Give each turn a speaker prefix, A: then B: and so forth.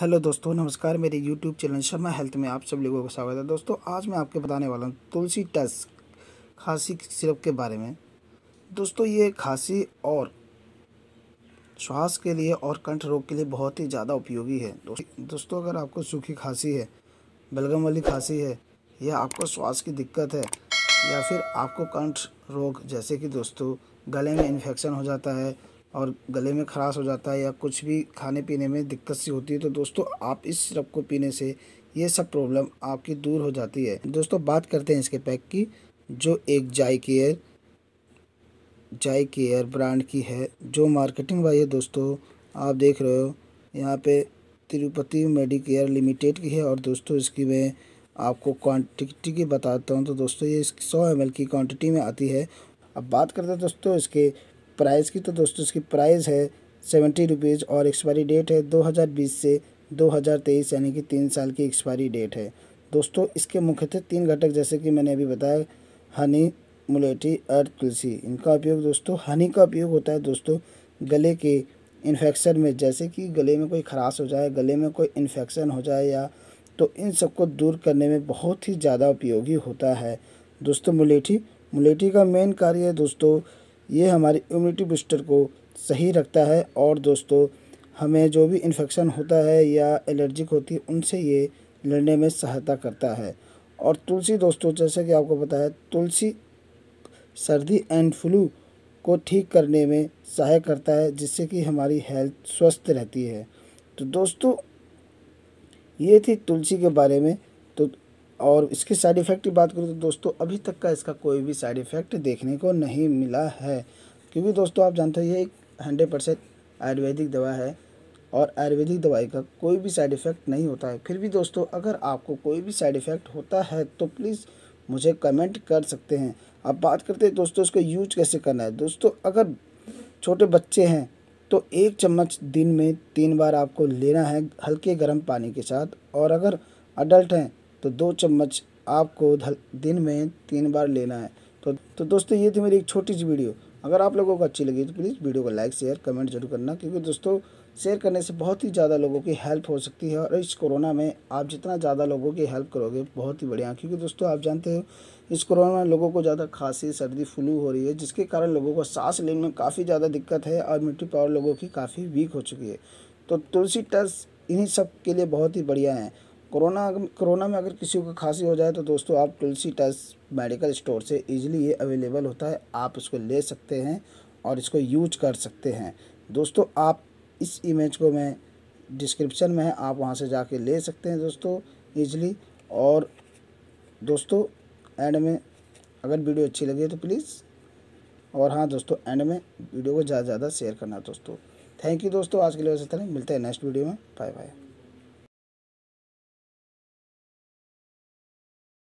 A: hello दोस्तों नमस्कार मेरे यूट्यूब चैनल शर्मा हेल्थ में आप सब लोगों का स्वागत है दोस्तों आज मैं आपके बताने वाला हूँ तुलसी टस खांसी सिरप के बारे में दोस्तों ये खांसी और श्वास के लिए और कंठ रोग के लिए बहुत ही ज़्यादा उपयोगी है दोस्तों अगर आपको सूखी खांसी है बलगम वाली खांसी है या आपको श्वास की दिक्कत है या फिर आपको कंठ रोग जैसे कि दोस्तों गले में इन्फेक्शन हो जाता है और गले में खराश हो जाता है या कुछ भी खाने पीने में दिक्कत सी होती है तो दोस्तों आप इस सिरप को पीने से ये सब प्रॉब्लम आपकी दूर हो जाती है दोस्तों बात करते हैं इसके पैक की जो एक जाई केयर जाई केयर ब्रांड की है जो मार्केटिंग वाई है दोस्तों आप देख रहे हो यहाँ पे तिरुपति मेडिकेयर लिमिटेड की है और दोस्तों इसकी मैं आपको क्वांटिटी की बताता हूँ तो दोस्तों ये सौ एम की क्वान्टिटी में आती है अब बात करते हैं दोस्तों इसके प्राइस की तो दोस्तों इसकी प्राइस है सेवेंटी रुपीज़ और एक्सपायरी डेट है 2020 से 2023 यानी कि तीन साल की एक्सपायरी डेट है दोस्तों इसके मुख्यतः तीन घटक जैसे कि मैंने अभी बताया हनी मुलेठी और तुलसी इनका उपयोग दोस्तों हनी का उपयोग होता है दोस्तों गले के इन्फेक्शन में जैसे कि गले में कोई खराश हो जाए गले में कोई इन्फेक्शन हो जाए या तो इन सबको दूर करने में बहुत ही ज़्यादा उपयोगी होता है दोस्तों मुलेठी मुलेठी का मेन कार्य है दोस्तों ये हमारी इम्यूनिटी बूस्टर को सही रखता है और दोस्तों हमें जो भी इन्फेक्शन होता है या एलर्जिक होती है उनसे ये लड़ने में सहायता करता है और तुलसी दोस्तों जैसे कि आपको पता है तुलसी सर्दी एंड फ्लू को ठीक करने में सहायक करता है जिससे कि हमारी हेल्थ स्वस्थ रहती है तो दोस्तों ये थी तुलसी के बारे में तो और इसकी साइड इफ़ेक्ट की बात करूँ तो दोस्तों अभी तक का इसका कोई भी साइड इफ़ेक्ट देखने को नहीं मिला है क्योंकि दोस्तों आप जानते हो ये एक हंड्रेड परसेंट आयुर्वेदिक दवा है और आयुर्वेदिक दवाई का कोई भी साइड इफ़ेक्ट नहीं होता है फिर भी दोस्तों अगर आपको कोई भी साइड इफ़ेक्ट होता है तो प्लीज़ मुझे कमेंट कर सकते हैं अब बात करते हैं दोस्तों इसको यूज कैसे करना है दोस्तों अगर छोटे बच्चे हैं तो एक चम्मच दिन में तीन बार आपको लेना है हल्के गर्म पानी के साथ और अगर अडल्ट हैं तो दो चम्मच आपको दिन में तीन बार लेना है तो तो दोस्तों ये थी मेरी एक छोटी सी वीडियो अगर आप लोगों को अच्छी लगी तो प्लीज़ वीडियो को लाइक शेयर कमेंट जरूर करना क्योंकि दोस्तों शेयर करने से बहुत ही ज़्यादा लोगों की हेल्प हो सकती है और इस कोरोना में आप जितना ज़्यादा लोगों की हेल्प करोगे बहुत ही बढ़िया क्योंकि दोस्तों आप जानते हो इस कोरोना में लोगों को ज़्यादा खांसी सर्दी फ्लू हो रही है जिसके कारण लोगों को सांस लेने में काफ़ी ज़्यादा दिक्कत है और इम्यूनिटी पावर लोगों की काफ़ी वीक हो चुकी है तो तुलसी टस इन्हीं सब के लिए बहुत ही बढ़िया है कोरोना कोरोना में अगर किसी को खांसी हो जाए तो दोस्तों आप तुलसी टस मेडिकल स्टोर से ईजिली ये अवेलेबल होता है आप इसको ले सकते हैं और इसको यूज कर सकते हैं दोस्तों आप इस इमेज को मैं डिस्क्रिप्शन में है आप वहाँ से जाके ले सकते हैं दोस्तों ईजिली और दोस्तों एंड में अगर वीडियो अच्छी लगी तो प्लीज़ और हाँ दोस्तों एंड में वीडियो को ज़्यादा से ज़्यादा शेयर करना दोस्तों थैंक यू दोस्तों आज के लिए वैसे तरह मिलते हैं नेक्स्ट वीडियो में बाय बाय